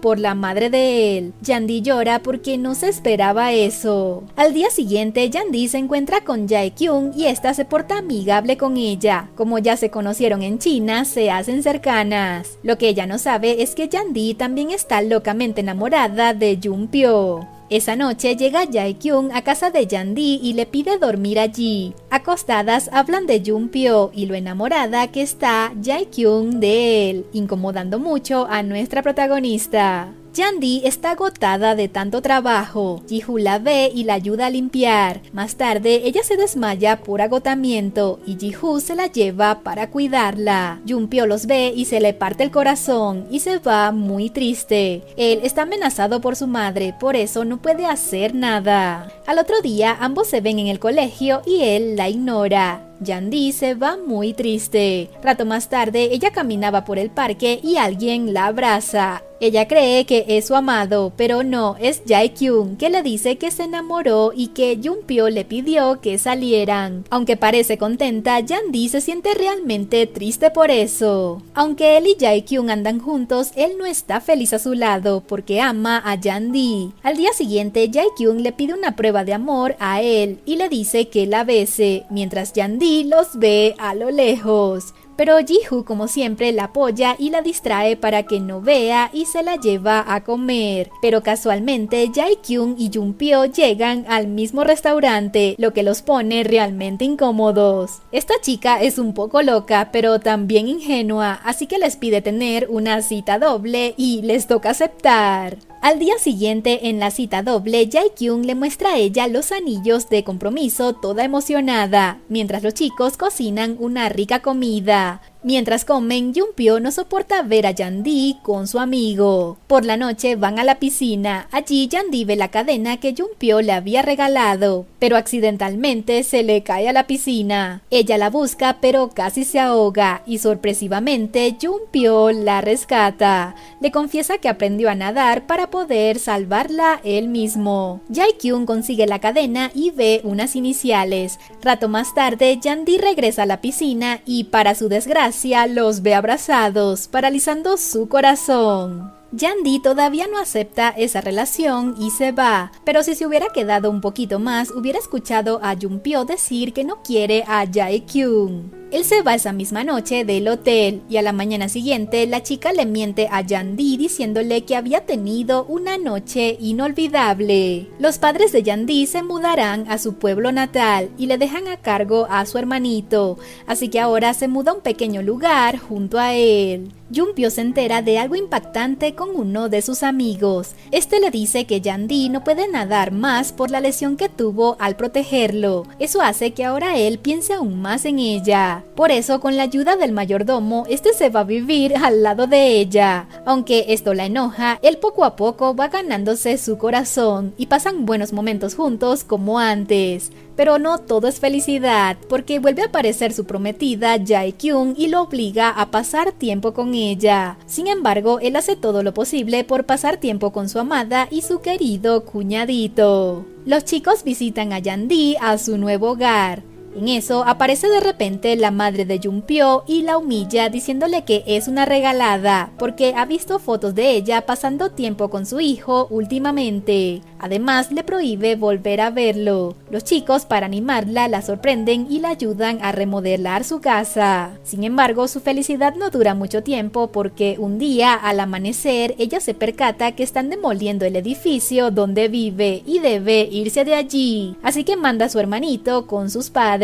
por la madre de él. Yandi llora porque no se esperaba eso. Al día siguiente, Yandi se encuentra con Jae-kyung y esta se porta amigable con ella. Como ya se conocieron en China, se hacen cercanas. Lo que ella no sabe es que Yandi también está locamente enamorada de Jun-pyo. Esa noche llega Jae-kyung a casa de Yandi y le pide dormir allí. Acostadas hablan de Pyo y lo enamorada que está Jae-kyung de él, incomodando mucho a nuestra protagonista. Yandi está agotada de tanto trabajo. jihú la ve y la ayuda a limpiar. Más tarde, ella se desmaya por agotamiento y Jihu se la lleva para cuidarla. Junpyo los ve y se le parte el corazón y se va muy triste. Él está amenazado por su madre, por eso no puede hacer nada. Al otro día, ambos se ven en el colegio y él la ignora. Yandi se va muy triste. Rato más tarde, ella caminaba por el parque y alguien la abraza. Ella cree que es su amado, pero no, es Jae-kyung, que le dice que se enamoró y que Pyo le pidió que salieran. Aunque parece contenta, Yandi se siente realmente triste por eso. Aunque él y Jae-kyung andan juntos, él no está feliz a su lado porque ama a Yandi. Al día siguiente, Jae-kyung le pide una prueba de amor a él y le dice que la bese, mientras Yandi si los ve a lo lejos pero Jihu como siempre la apoya y la distrae para que no vea y se la lleva a comer. Pero casualmente Jae-kyung y Jun-Pyo llegan al mismo restaurante, lo que los pone realmente incómodos. Esta chica es un poco loca, pero también ingenua, así que les pide tener una cita doble y les toca aceptar. Al día siguiente, en la cita doble, Jae-kyung le muestra a ella los anillos de compromiso toda emocionada, mientras los chicos cocinan una rica comida. 있다. mientras comen, Yumpio no soporta ver a Yandi con su amigo. Por la noche van a la piscina. Allí Yandi ve la cadena que Yumpio le había regalado, pero accidentalmente se le cae a la piscina. Ella la busca pero casi se ahoga y sorpresivamente Yumpio la rescata. Le confiesa que aprendió a nadar para poder salvarla él mismo. Jaikyun consigue la cadena y ve unas iniciales. Rato más tarde, Yandi regresa a la piscina y para su desgracia los ve abrazados, paralizando su corazón. Yandy todavía no acepta esa relación y se va, pero si se hubiera quedado un poquito más, hubiera escuchado a Junpyo decir que no quiere a Jae Kyung. Él se va esa misma noche del hotel y a la mañana siguiente la chica le miente a Yandy diciéndole que había tenido una noche inolvidable. Los padres de Yandi se mudarán a su pueblo natal y le dejan a cargo a su hermanito, así que ahora se muda a un pequeño lugar junto a él. Yumpio se entera de algo impactante con uno de sus amigos. Este le dice que Yandi no puede nadar más por la lesión que tuvo al protegerlo. Eso hace que ahora él piense aún más en ella. Por eso, con la ayuda del mayordomo, este se va a vivir al lado de ella. Aunque esto la enoja, él poco a poco va ganándose su corazón y pasan buenos momentos juntos como antes. Pero no todo es felicidad, porque vuelve a aparecer su prometida Jae Kyung y lo obliga a pasar tiempo con ella. Sin embargo, él hace todo lo posible por pasar tiempo con su amada y su querido cuñadito. Los chicos visitan a Yandi a su nuevo hogar. En eso aparece de repente la madre de Jung-pyo y la humilla diciéndole que es una regalada porque ha visto fotos de ella pasando tiempo con su hijo últimamente. Además le prohíbe volver a verlo. Los chicos para animarla la sorprenden y la ayudan a remodelar su casa. Sin embargo, su felicidad no dura mucho tiempo porque un día al amanecer ella se percata que están demoliendo el edificio donde vive y debe irse de allí. Así que manda a su hermanito con sus padres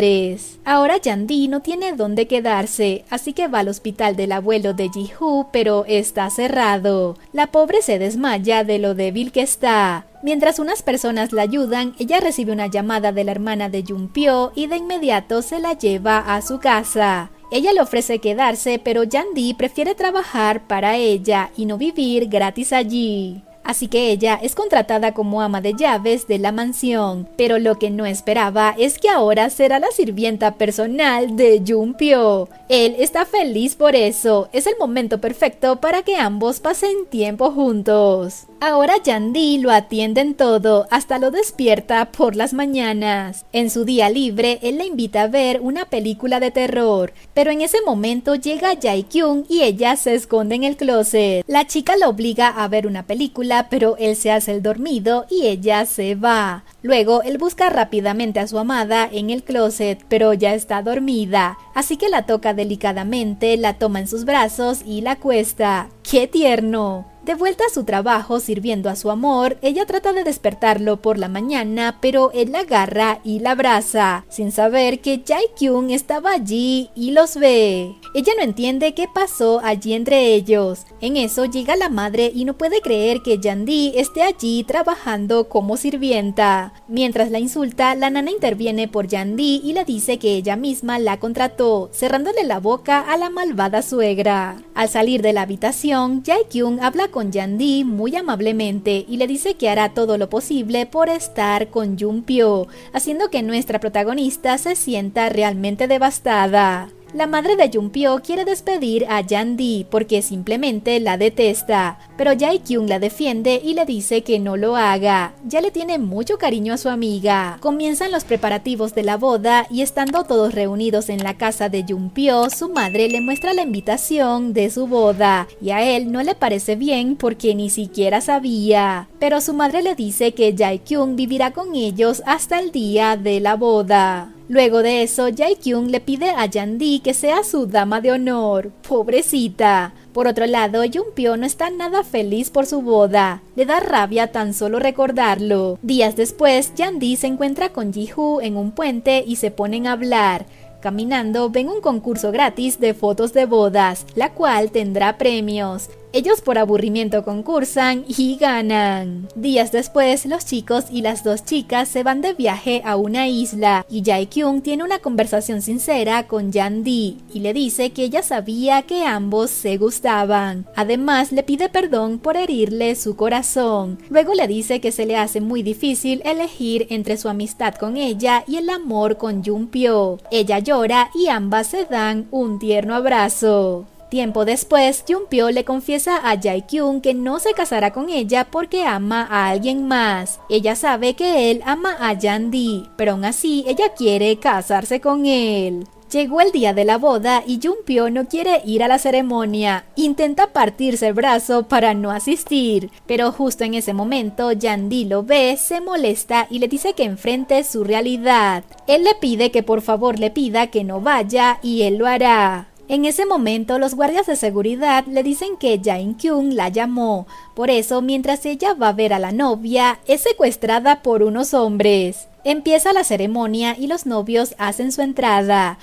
Ahora Yandi no tiene dónde quedarse, así que va al hospital del abuelo de Jihu, pero está cerrado. La pobre se desmaya de lo débil que está. Mientras unas personas la ayudan, ella recibe una llamada de la hermana de Junpyo y de inmediato se la lleva a su casa. Ella le ofrece quedarse, pero Yandi prefiere trabajar para ella y no vivir gratis allí. Así que ella es contratada como ama de llaves de la mansión, pero lo que no esperaba es que ahora será la sirvienta personal de Junpyo. Él está feliz por eso, es el momento perfecto para que ambos pasen tiempo juntos. Ahora Yandy lo atiende en todo, hasta lo despierta por las mañanas. En su día libre, él la invita a ver una película de terror, pero en ese momento llega Jae Kyung y ella se esconde en el closet. La chica la obliga a ver una película, pero él se hace el dormido y ella se va. Luego, él busca rápidamente a su amada en el closet, pero ya está dormida, así que la toca delicadamente, la toma en sus brazos y la cuesta. ¡Qué tierno! De vuelta a su trabajo sirviendo a su amor, ella trata de despertarlo por la mañana, pero él la agarra y la abraza, sin saber que Jae-kyung estaba allí y los ve. Ella no entiende qué pasó allí entre ellos. En eso llega la madre y no puede creer que Yandi esté allí trabajando como sirvienta. Mientras la insulta, la nana interviene por Yandi y le dice que ella misma la contrató, cerrándole la boca a la malvada suegra. Al salir de la habitación, Jae Kyung habla con Yandi muy amablemente y le dice que hará todo lo posible por estar con Jun Pyo, haciendo que nuestra protagonista se sienta realmente devastada. La madre de Pyo quiere despedir a Yan Di porque simplemente la detesta, pero Jae Kyung la defiende y le dice que no lo haga. Ya le tiene mucho cariño a su amiga. Comienzan los preparativos de la boda y estando todos reunidos en la casa de Pyo, su madre le muestra la invitación de su boda y a él no le parece bien porque ni siquiera sabía. Pero su madre le dice que Jae Kyung vivirá con ellos hasta el día de la boda. Luego de eso, Jae-kyung le pide a Jan-di que sea su dama de honor. ¡Pobrecita! Por otro lado, Jun-pyo no está nada feliz por su boda. Le da rabia tan solo recordarlo. Días después, Jan-di se encuentra con Ji-hoo en un puente y se ponen a hablar. Caminando ven un concurso gratis de fotos de bodas, la cual tendrá premios. Ellos por aburrimiento concursan y ganan. Días después, los chicos y las dos chicas se van de viaje a una isla y Jae-kyung tiene una conversación sincera con Yan Di y le dice que ella sabía que ambos se gustaban. Además, le pide perdón por herirle su corazón. Luego le dice que se le hace muy difícil elegir entre su amistad con ella y el amor con Jun Pyo. Ella llora y ambas se dan un tierno abrazo. Tiempo después, Jun-pyo le confiesa a Jae-kyung que no se casará con ella porque ama a alguien más. Ella sabe que él ama a Jan-di, pero aún así ella quiere casarse con él. Llegó el día de la boda y Jun-pyo no quiere ir a la ceremonia. Intenta partirse el brazo para no asistir, pero justo en ese momento yandi lo ve, se molesta y le dice que enfrente su realidad. Él le pide que por favor le pida que no vaya y él lo hará. En ese momento, los guardias de seguridad le dicen que jae Kyung la llamó. Por eso, mientras ella va a ver a la novia, es secuestrada por unos hombres. Empieza la ceremonia y los novios hacen su entrada.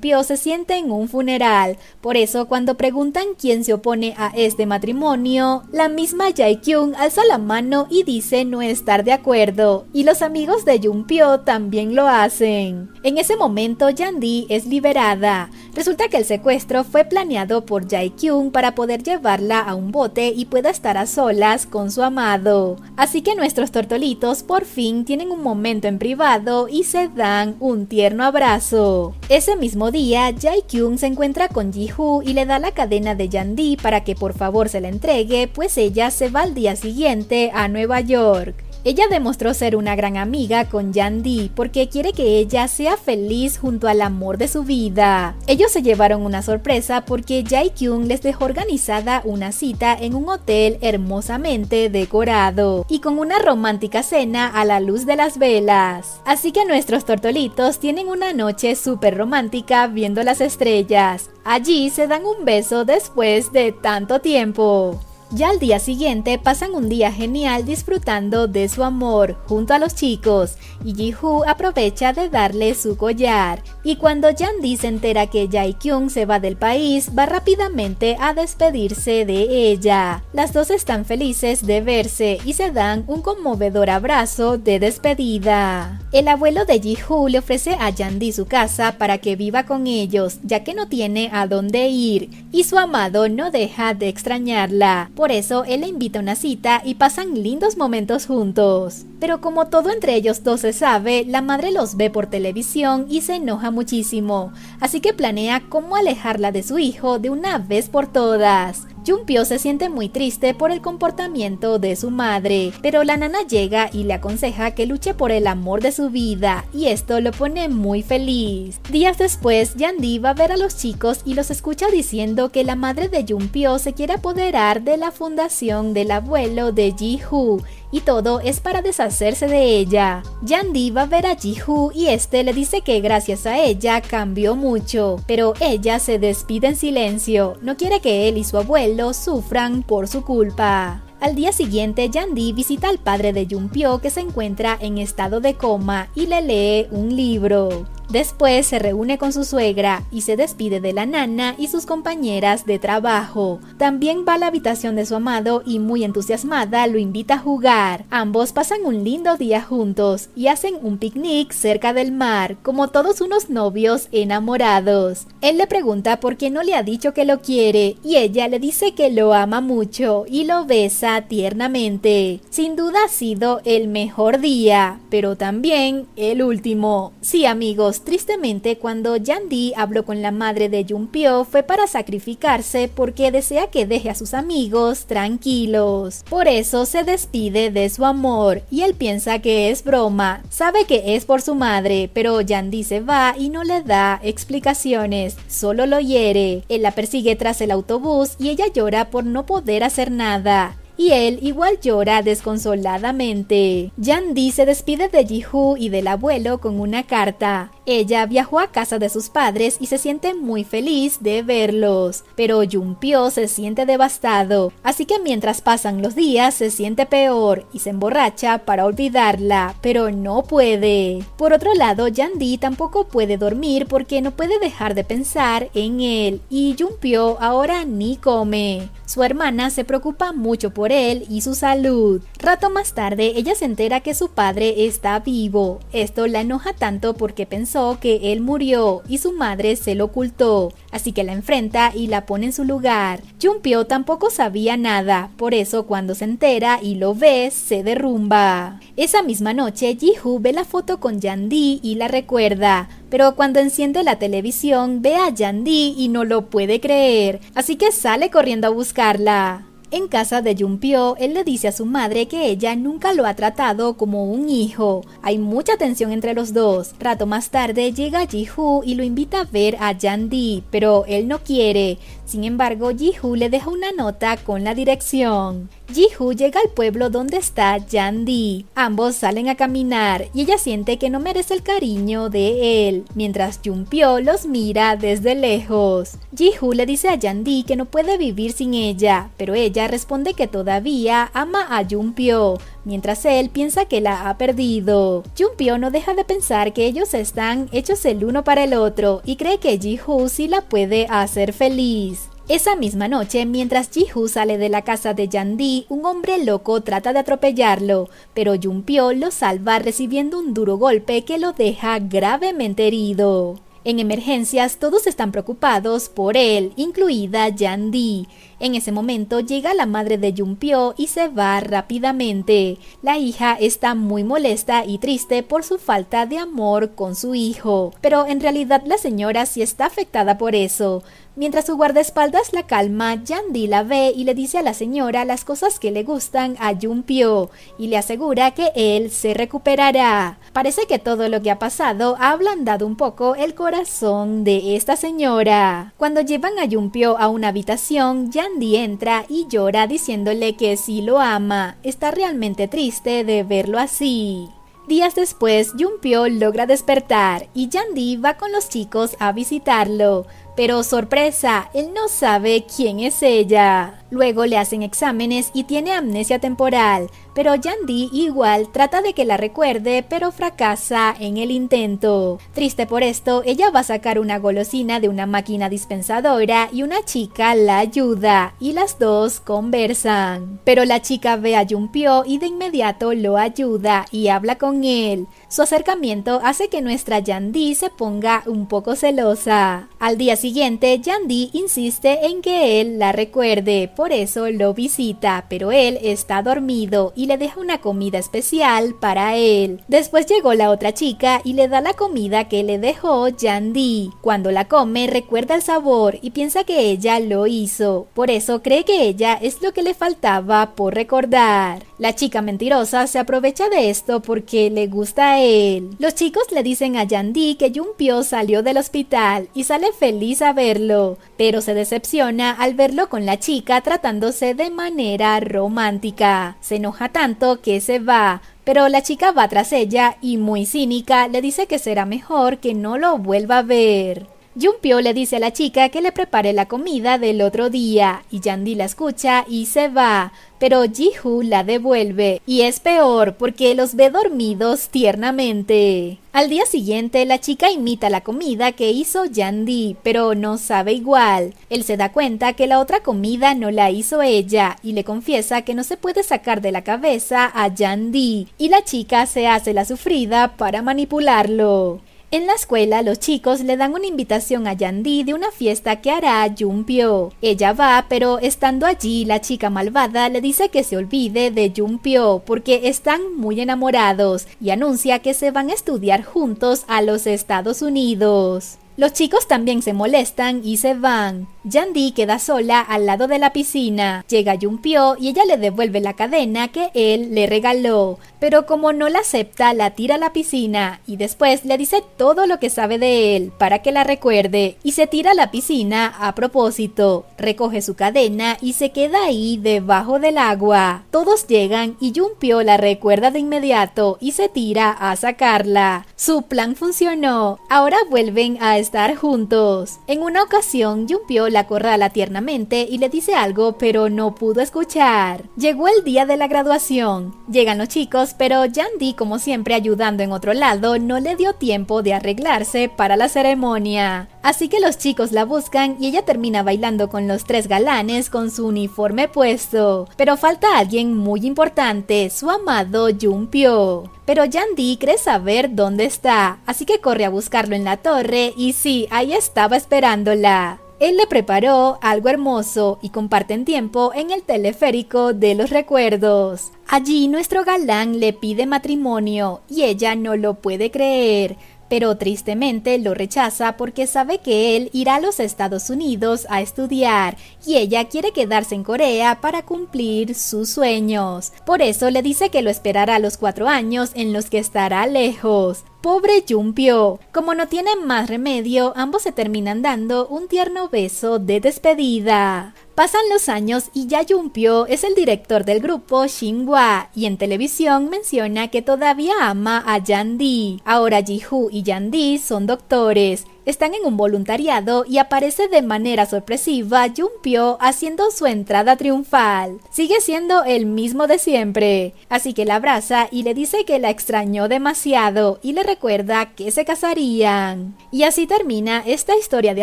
Pyo se siente en un funeral. Por eso, cuando preguntan quién se opone a este matrimonio, la misma Jae-kyung alza la mano y dice no estar de acuerdo. Y los amigos de Pyo también lo hacen. En ese momento, Yandi es liberada. Resulta que el secuestro fue planeado por Jae Kyung para poder llevarla a un bote y pueda estar a solas con su amado. Así que nuestros tortolitos por fin tienen un momento en privado y se dan un tierno abrazo. Ese mismo día, Jae Kyung se encuentra con Ji-hoo y le da la cadena de Yandi para que por favor se la entregue, pues ella se va al día siguiente a Nueva York. Ella demostró ser una gran amiga con yandi porque quiere que ella sea feliz junto al amor de su vida. Ellos se llevaron una sorpresa porque Jae Kyung les dejó organizada una cita en un hotel hermosamente decorado y con una romántica cena a la luz de las velas. Así que nuestros tortolitos tienen una noche súper romántica viendo las estrellas. Allí se dan un beso después de tanto tiempo. Ya al día siguiente pasan un día genial disfrutando de su amor junto a los chicos y Ji-hoo aprovecha de darle su collar. Y cuando yandi se entera que Jae-kyung se va del país, va rápidamente a despedirse de ella. Las dos están felices de verse y se dan un conmovedor abrazo de despedida. El abuelo de Ji-hoo le ofrece a Yandi su casa para que viva con ellos, ya que no tiene a dónde ir y su amado no deja de extrañarla. Por eso él le invita a una cita y pasan lindos momentos juntos. Pero como todo entre ellos dos se sabe, la madre los ve por televisión y se enoja muchísimo, así que planea cómo alejarla de su hijo de una vez por todas. Junpyo se siente muy triste por el comportamiento de su madre, pero la nana llega y le aconseja que luche por el amor de su vida, y esto lo pone muy feliz. Días después, Yandi va a ver a los chicos y los escucha diciendo que la madre de Junpyo se quiere apoderar de la fundación del abuelo de Jihoo y todo es para deshacerse de ella. Yandi va a ver a Ji-Hoo y este le dice que gracias a ella cambió mucho, pero ella se despide en silencio, no quiere que él y su abuelo sufran por su culpa. Al día siguiente, Yandi visita al padre de Junpyo que se encuentra en estado de coma y le lee un libro. Después se reúne con su suegra y se despide de la nana y sus compañeras de trabajo. También va a la habitación de su amado y muy entusiasmada lo invita a jugar. Ambos pasan un lindo día juntos y hacen un picnic cerca del mar, como todos unos novios enamorados. Él le pregunta por qué no le ha dicho que lo quiere y ella le dice que lo ama mucho y lo besa tiernamente. Sin duda ha sido el mejor día, pero también el último. Sí amigos, pues tristemente, cuando Yandi habló con la madre de Junpyo fue para sacrificarse porque desea que deje a sus amigos tranquilos. Por eso se despide de su amor y él piensa que es broma. Sabe que es por su madre, pero Yandi se va y no le da explicaciones, solo lo hiere. Él la persigue tras el autobús y ella llora por no poder hacer nada y él igual llora desconsoladamente. Yandi se despide de Jihu y del abuelo con una carta. Ella viajó a casa de sus padres y se siente muy feliz de verlos, pero Jumpio se siente devastado, así que mientras pasan los días se siente peor y se emborracha para olvidarla, pero no puede. Por otro lado, Yandi tampoco puede dormir porque no puede dejar de pensar en él y Jumpio ahora ni come. Su hermana se preocupa mucho por él y su salud. Rato más tarde, ella se entera que su padre está vivo. Esto la enoja tanto porque pensó que él murió y su madre se lo ocultó, así que la enfrenta y la pone en su lugar. Junpyo tampoco sabía nada, por eso cuando se entera y lo ve, se derrumba. Esa misma noche, ji ve la foto con Yandi y la recuerda, pero cuando enciende la televisión ve a Yandi y no lo puede creer, así que sale corriendo a buscarla. En casa de Junpyo, él le dice a su madre que ella nunca lo ha tratado como un hijo. Hay mucha tensión entre los dos. Rato más tarde llega ji y lo invita a ver a Yan pero él no quiere. Sin embargo, Jihu le deja una nota con la dirección. Jihu llega al pueblo donde está Yandi. Ambos salen a caminar y ella siente que no merece el cariño de él, mientras Junpyo los mira desde lejos. ji le dice a Yandi que no puede vivir sin ella, pero ella responde que todavía ama a Junpyo, mientras él piensa que la ha perdido. Junpyo no deja de pensar que ellos están hechos el uno para el otro y cree que ji sí la puede hacer feliz. Esa misma noche, mientras ji sale de la casa de Yandi, un hombre loco trata de atropellarlo, pero Junpyo lo salva recibiendo un duro golpe que lo deja gravemente herido. En emergencias todos están preocupados por él, incluida Yandi, en ese momento llega la madre de Yumpio y se va rápidamente. La hija está muy molesta y triste por su falta de amor con su hijo, pero en realidad la señora sí está afectada por eso. Mientras su guardaespaldas la calma, Yandi la ve y le dice a la señora las cosas que le gustan a Yumpio y le asegura que él se recuperará. Parece que todo lo que ha pasado ha ablandado un poco el corazón de esta señora. Cuando llevan a Yumpio a una habitación, yandi Yandi entra y llora diciéndole que sí lo ama. Está realmente triste de verlo así. Días después, Junpyo logra despertar y Yandy va con los chicos a visitarlo, pero sorpresa, él no sabe quién es ella. Luego le hacen exámenes y tiene amnesia temporal, pero Yandi igual trata de que la recuerde, pero fracasa en el intento. Triste por esto, ella va a sacar una golosina de una máquina dispensadora y una chica la ayuda y las dos conversan. Pero la chica ve a Junpyo y de inmediato lo ayuda y habla con él. Su acercamiento hace que nuestra Yandi se ponga un poco celosa. Al día siguiente, Yandi insiste en que él la recuerde, por eso lo visita, pero él está dormido y le deja una comida especial para él. Después llegó la otra chica y le da la comida que le dejó Yandy. Cuando la come recuerda el sabor y piensa que ella lo hizo. Por eso cree que ella es lo que le faltaba por recordar. La chica mentirosa se aprovecha de esto porque le gusta a él. Los chicos le dicen a Yandi que Jumpio salió del hospital y sale feliz a verlo, pero se decepciona al verlo con la chica tratándose de manera romántica. Se enoja tanto que se va, pero la chica va tras ella y muy cínica le dice que será mejor que no lo vuelva a ver. Yumpio le dice a la chica que le prepare la comida del otro día y Yandi la escucha y se va, pero Jihu la devuelve y es peor porque los ve dormidos tiernamente. Al día siguiente la chica imita la comida que hizo Yandi, pero no sabe igual. Él se da cuenta que la otra comida no la hizo ella y le confiesa que no se puede sacar de la cabeza a Yandi y la chica se hace la sufrida para manipularlo. En la escuela, los chicos le dan una invitación a Yandi de una fiesta que hará Junpyo. Ella va, pero estando allí, la chica malvada le dice que se olvide de Junpyo porque están muy enamorados y anuncia que se van a estudiar juntos a los Estados Unidos. Los chicos también se molestan y se van. Yandy queda sola al lado de la piscina. Llega Yumpio y ella le devuelve la cadena que él le regaló, pero como no la acepta, la tira a la piscina y después le dice todo lo que sabe de él para que la recuerde y se tira a la piscina a propósito. Recoge su cadena y se queda ahí debajo del agua. Todos llegan y Yumpio la recuerda de inmediato y se tira a sacarla. Su plan funcionó. Ahora vuelven a estar juntos. En una ocasión, Yumpio la la acorrala tiernamente y le dice algo, pero no pudo escuchar. Llegó el día de la graduación. Llegan los chicos, pero Yandy, como siempre ayudando en otro lado, no le dio tiempo de arreglarse para la ceremonia. Así que los chicos la buscan y ella termina bailando con los tres galanes con su uniforme puesto. Pero falta alguien muy importante, su amado Jumpio. Pero Yandy cree saber dónde está, así que corre a buscarlo en la torre y sí, ahí estaba esperándola. Él le preparó algo hermoso y comparten tiempo en el teleférico de los recuerdos. Allí nuestro galán le pide matrimonio y ella no lo puede creer, pero tristemente lo rechaza porque sabe que él irá a los Estados Unidos a estudiar y ella quiere quedarse en Corea para cumplir sus sueños. Por eso le dice que lo esperará los cuatro años en los que estará lejos pobre Yumpio. Como no tienen más remedio, ambos se terminan dando un tierno beso de despedida. Pasan los años y ya Yumpio es el director del grupo xinhua y en televisión menciona que todavía ama a Yandi. Ahora Jihu y Yandi son doctores están en un voluntariado y aparece de manera sorpresiva Junpyo haciendo su entrada triunfal. Sigue siendo el mismo de siempre, así que la abraza y le dice que la extrañó demasiado y le recuerda que se casarían. Y así termina esta historia de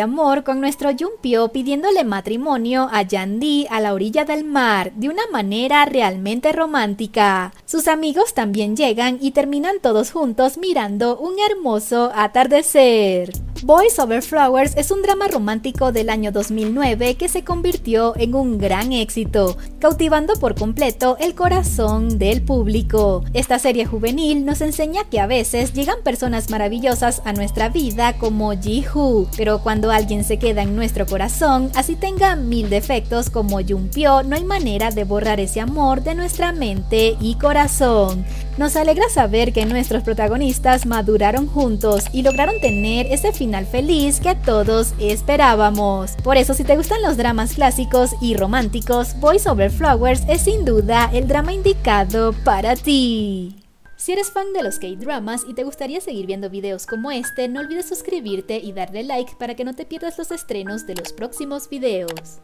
amor con nuestro Junpyo pidiéndole matrimonio a Yandi a la orilla del mar de una manera realmente romántica. Sus amigos también llegan y terminan todos juntos mirando un hermoso atardecer. Boys Over Flowers es un drama romántico del año 2009 que se convirtió en un gran éxito, cautivando por completo el corazón del público. Esta serie juvenil nos enseña que a veces llegan personas maravillosas a nuestra vida como ji pero cuando alguien se queda en nuestro corazón, así tenga mil defectos como jung pyo no hay manera de borrar ese amor de nuestra mente y corazón. Nos alegra saber que nuestros protagonistas maduraron juntos y lograron tener ese final feliz que todos esperábamos. Por eso si te gustan los dramas clásicos y románticos, Voice Over Flowers es sin duda el drama indicado para ti. Si eres fan de los K-dramas y te gustaría seguir viendo videos como este, no olvides suscribirte y darle like para que no te pierdas los estrenos de los próximos videos.